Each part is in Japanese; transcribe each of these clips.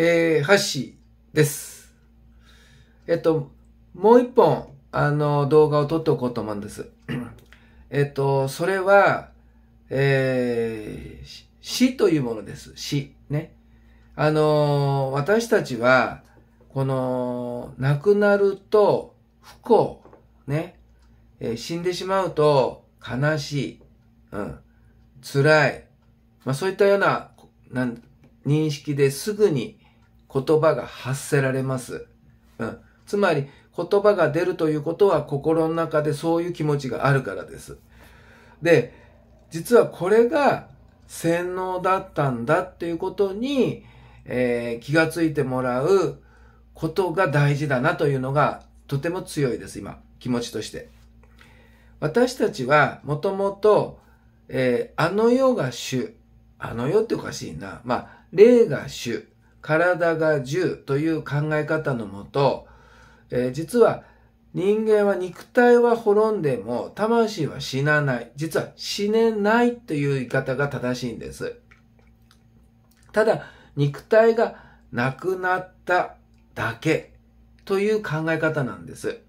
えー、ハッシーです。えっと、もう一本、あの、動画を撮っておこうと思うんです。えっと、それは、えー、死というものです。死。ね。あの私たちは、この、亡くなると不幸、ね。えー、死んでしまうと悲しい、うん、辛い。まあそういったような、なん認識ですぐに、言葉が発せられます。うん。つまり、言葉が出るということは心の中でそういう気持ちがあるからです。で、実はこれが洗脳だったんだっていうことに、えー、気がついてもらうことが大事だなというのがとても強いです、今。気持ちとして。私たちはもともと、えあの世が主、あの世っておかしいな。まあ、霊が主、体が10という考え方のもと、えー、実は人間は肉体は滅んでも魂は死なない。実は死ねないという言い方が正しいんです。ただ、肉体がなくなっただけという考え方なんです。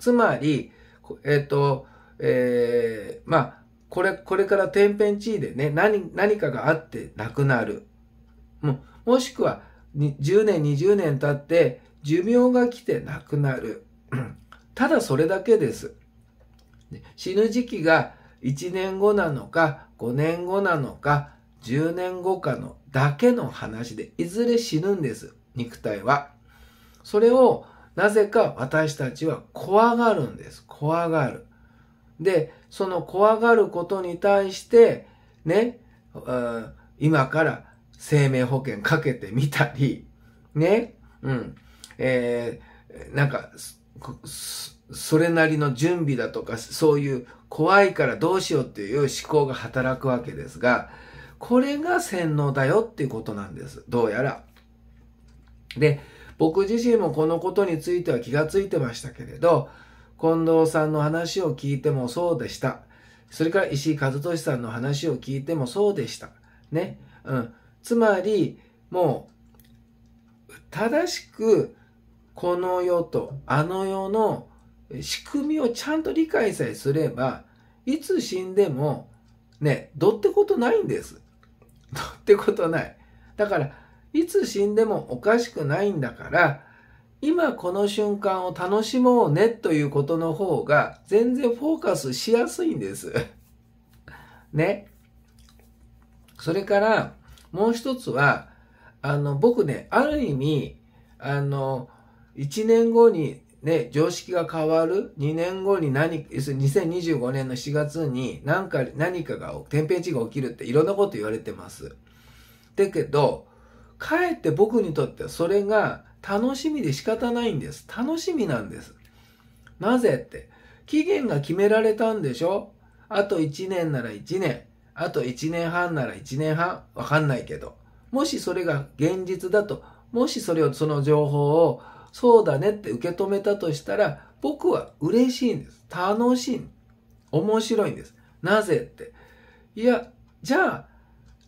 つまり、えっ、ー、と、えー、まあ、これ、これから天変地異でね、何、何かがあってなくなる。ももしくは10年、20年経って寿命が来て亡くなる。ただそれだけです。死ぬ時期が1年後なのか、5年後なのか、10年後かのだけの話で、いずれ死ぬんです。肉体は。それをなぜか私たちは怖がるんです。怖がる。で、その怖がることに対して、ね、今から生命保険かけてみたり、ね、うん、えー、なんか、それなりの準備だとか、そういう怖いからどうしようっていう思考が働くわけですが、これが洗脳だよっていうことなんです。どうやら。で、僕自身もこのことについては気がついてましたけれど、近藤さんの話を聞いてもそうでした。それから石井和俊さんの話を聞いてもそうでした。ね。うん。つまり、もう、正しく、この世とあの世の仕組みをちゃんと理解さえすれば、いつ死んでも、ね、どってことないんです。どってことない。だから、いつ死んでもおかしくないんだから、今この瞬間を楽しもうねということの方が、全然フォーカスしやすいんです。ね。それから、もう一つは、あの、僕ね、ある意味、あの、1年後にね、常識が変わる ?2 年後に何、要する2025年の4月に何か、何かが、天変地が起きるっていろんなこと言われてます。だけど、かえって僕にとってはそれが楽しみで仕方ないんです。楽しみなんです。なぜって、期限が決められたんでしょあと1年なら1年。あと1年半なら1年半わかんないけど、もしそれが現実だと、もしそれを、その情報を、そうだねって受け止めたとしたら、僕は嬉しいんです。楽しい。面白いんです。なぜって。いや、じゃ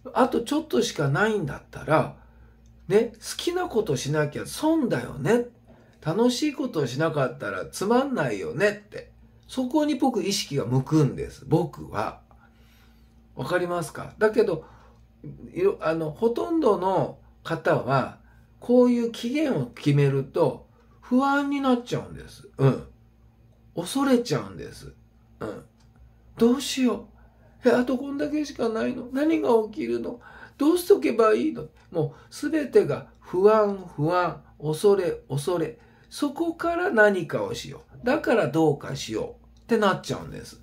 あ、あとちょっとしかないんだったら、ね、好きなことしなきゃ損だよね。楽しいことをしなかったらつまんないよねって。そこに僕意識が向くんです。僕は。わかりますかだけど、あの、ほとんどの方は、こういう期限を決めると、不安になっちゃうんです。うん。恐れちゃうんです。うん。どうしよう。え、あとこんだけしかないの何が起きるのどうしとけばいいのもうすべてが不安、不安、恐れ、恐れ。そこから何かをしよう。だからどうかしようってなっちゃうんです。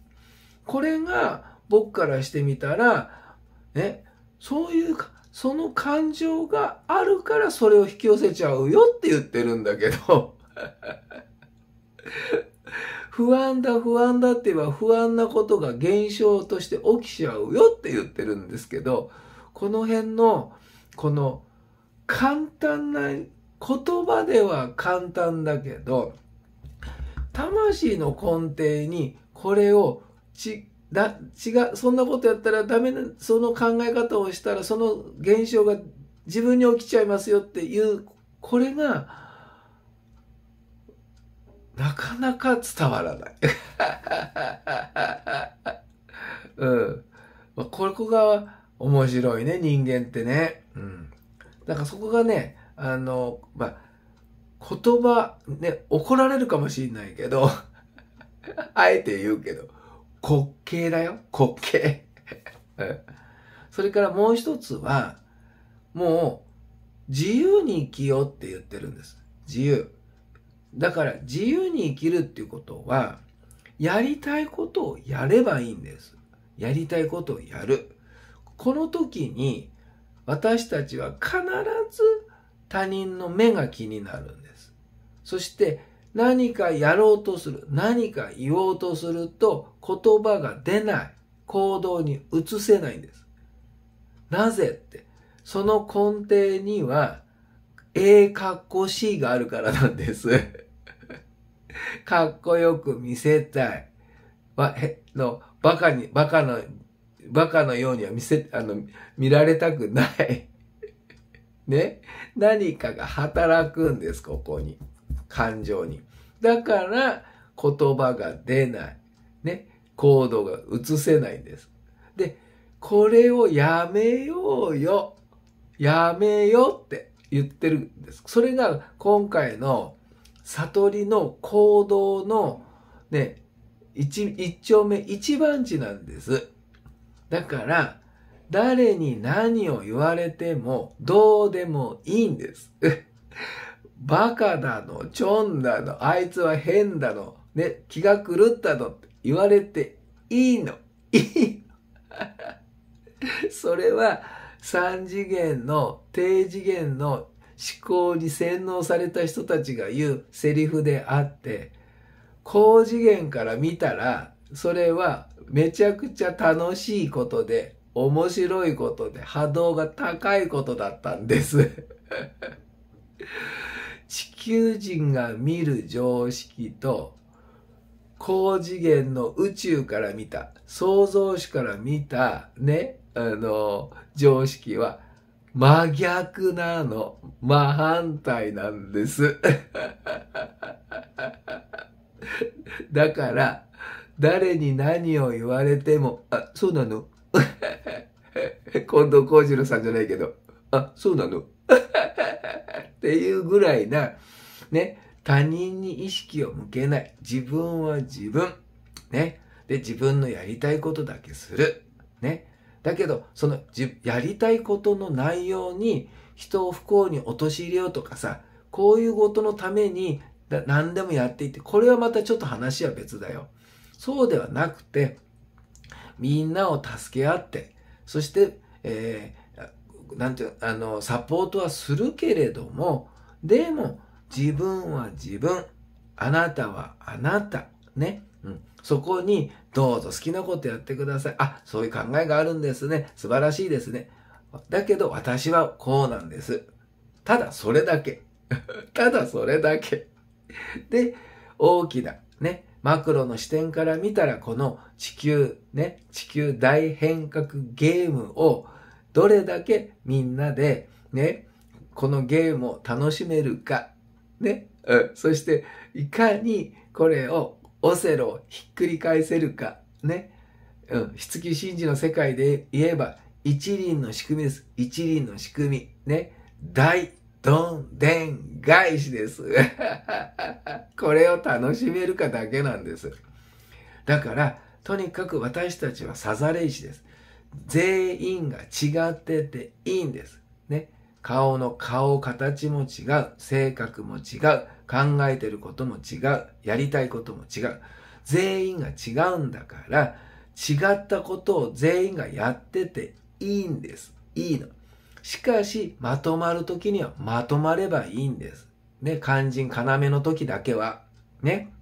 これが僕からしてみたら、ね、そういうか、その感情があるからそれを引き寄せちゃうよって言ってるんだけど 不安だ不安だって言えば不安なことが現象として起きちゃうよって言ってるんですけど、この辺の、この簡単な、言葉では簡単だけど、魂の根底にこれをちだ違うそんなことやったらダメなその考え方をしたらその現象が自分に起きちゃいますよっていうこれがなかなか伝わらない うん。まあ、ここが面白いね、人間ってね。うん。だからそこがね、あの、まあ、言葉、ね、怒られるかもしれないけど あえて言うけど、滑稽だよ。滑稽。それからもう一つは、もう、自由に生きようって言ってるんです。自由。だから自由に生きるっていうことは、やりたいことをやればいいんです。やりたいことをやる。この時に、私たちは必ず他人の目が気になるんです。そして何かやろうとする、何か言おうとすると言葉が出ない、行動に移せないんです。なぜって、その根底には、A かっこ C があるからなんです。かっこよく見せたい。ば、へ、の、バカに、バカの、バカのようには見せ、あの、見られたくない。ね。何かが働くんです、ここに。感情に。だから、言葉が出ない。ね。行動が移せないんです。で、これをやめようよ。やめようって言ってるんです。それが今回の悟りの行動のね、一、一丁目一番地なんです。だから、誰に何を言われてもどうでもいいんです。バカだの、ちょんだの、あいつは変だの、ね、気が狂ったのって言われていいの。いい それは3次元の低次元の思考に洗脳された人たちが言うセリフであって、高次元から見たら、それはめちゃくちゃ楽しいことで、面白いことで、波動が高いことだったんです。地球人が見る常識と高次元の宇宙から見た創造主から見たねあの常識は真逆なの真反対なんです だから誰に何を言われてもあそうなの近藤 幸次郎さんじゃないけどあそうなのっていうぐらいな、ね、他人に意識を向けない。自分は自分。ね。で、自分のやりたいことだけする。ね。だけど、その、やりたいことの内容に人を不幸に陥れようとかさ、こういうことのために何でもやっていって、これはまたちょっと話は別だよ。そうではなくて、みんなを助け合って、そして、えなんていう、あの、サポートはするけれども、でも、自分は自分、あなたはあなた、ね。うん、そこに、どうぞ好きなことやってください。あ、そういう考えがあるんですね。素晴らしいですね。だけど、私はこうなんです。ただそれだけ。ただそれだけ。で、大きな、ね、マクロの視点から見たら、この地球、ね、地球大変革ゲームをどれだけみんなで、ね、このゲームを楽しめるか、ね、うん、そしていかにこれをオセロをひっくり返せるか、ね、うん、筆記神事の世界で言えば一輪の仕組みです。一輪の仕組み。ね。大どんでん返しです。これを楽しめるかだけなんです。だから、とにかく私たちはさざれ石です。全員が違ってていいんです。ね。顔の顔形も違う、性格も違う、考えてることも違う、やりたいことも違う。全員が違うんだから、違ったことを全員がやってていいんです。いいの。しかし、まとまるときにはまとまればいいんです。ね、肝心要の時だけは。ね。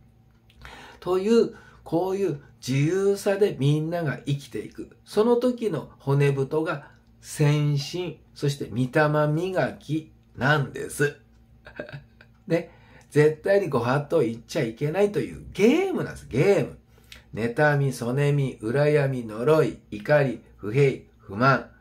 というこういう自由さでみんなが生きていく。その時の骨太が先進、そして御霊磨きなんです。ね。絶対にご法度言っちゃいけないというゲームなんです。ゲーム。妬み、そねみ、羨み、呪い、怒り、不平、不満。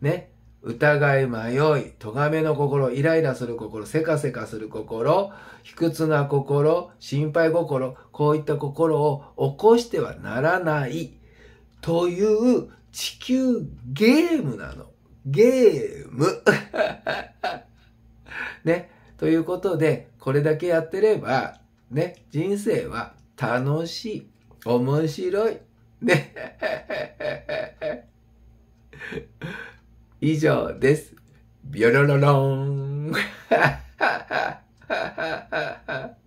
ね。疑い、迷い、咎めの心、イライラする心、せかせかする心、卑屈な心、心配心、こういった心を起こしてはならないという地球ゲームなの。ゲーム。ね。ということで、これだけやってれば、ね、人生は楽しい、面白い、ね。以上です。ビョロロロン。